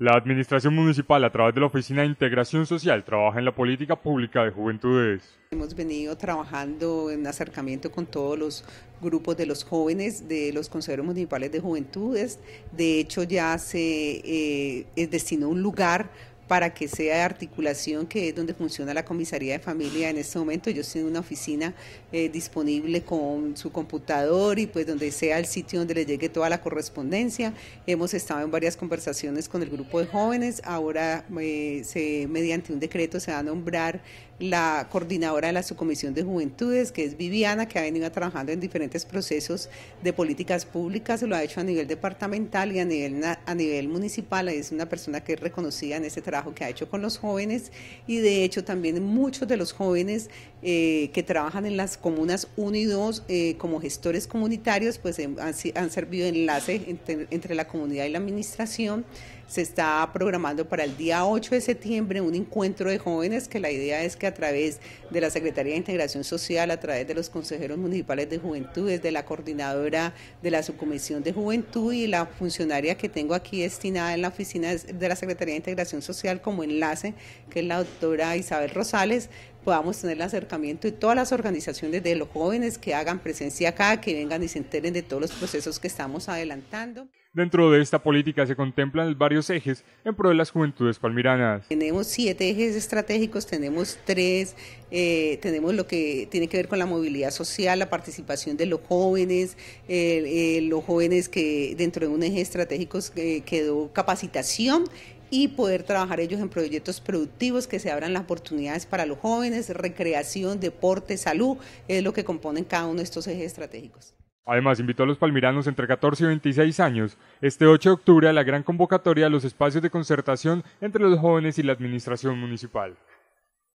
La Administración Municipal, a través de la Oficina de Integración Social, trabaja en la política pública de juventudes. Hemos venido trabajando en acercamiento con todos los grupos de los jóvenes, de los consejeros municipales de juventudes. De hecho, ya se eh, destinó un lugar para que sea de articulación, que es donde funciona la comisaría de familia en este momento. Yo estoy una oficina eh, disponible con su computador y pues donde sea el sitio donde le llegue toda la correspondencia. Hemos estado en varias conversaciones con el grupo de jóvenes. Ahora eh, se, mediante un decreto se va a nombrar la coordinadora de la subcomisión de juventudes, que es Viviana, que ha venido trabajando en diferentes procesos de políticas públicas, Se lo ha hecho a nivel departamental y a nivel, a nivel municipal. Es una persona que es reconocida en este trabajo que ha hecho con los jóvenes y de hecho también muchos de los jóvenes eh, que trabajan en las comunas 1 y 2 eh, como gestores comunitarios pues em, han, servido de enlace entre la comunidad y la administración se está programando para el día 8 de septiembre un encuentro de jóvenes que la idea es que a través de la Secretaría de Integración Social, a través de los consejeros municipales de juventud, desde la coordinadora de la subcomisión de juventud y la funcionaria que tengo aquí destinada en la oficina de la Secretaría de Integración Social como enlace, que es la doctora Isabel Rosales, podamos tener el acercamiento de todas las organizaciones de los jóvenes que hagan presencia acá, que vengan y se enteren de todos los procesos que estamos adelantando. Dentro de esta política se contemplan varios ejes en pro de las juventudes palmiranas. Tenemos siete ejes estratégicos, tenemos tres, eh, tenemos lo que tiene que ver con la movilidad social, la participación de los jóvenes, los jóvenes que dentro de un eje estratégico eh, quedó capacitación y poder trabajar ellos en proyectos productivos que se abran las oportunidades para los jóvenes, recreación, deporte, salud, es lo que componen cada uno de estos ejes estratégicos. Además, invitó a los palmiranos entre 14 y 26 años este 8 de octubre a la gran convocatoria a los espacios de concertación entre los jóvenes y la administración municipal.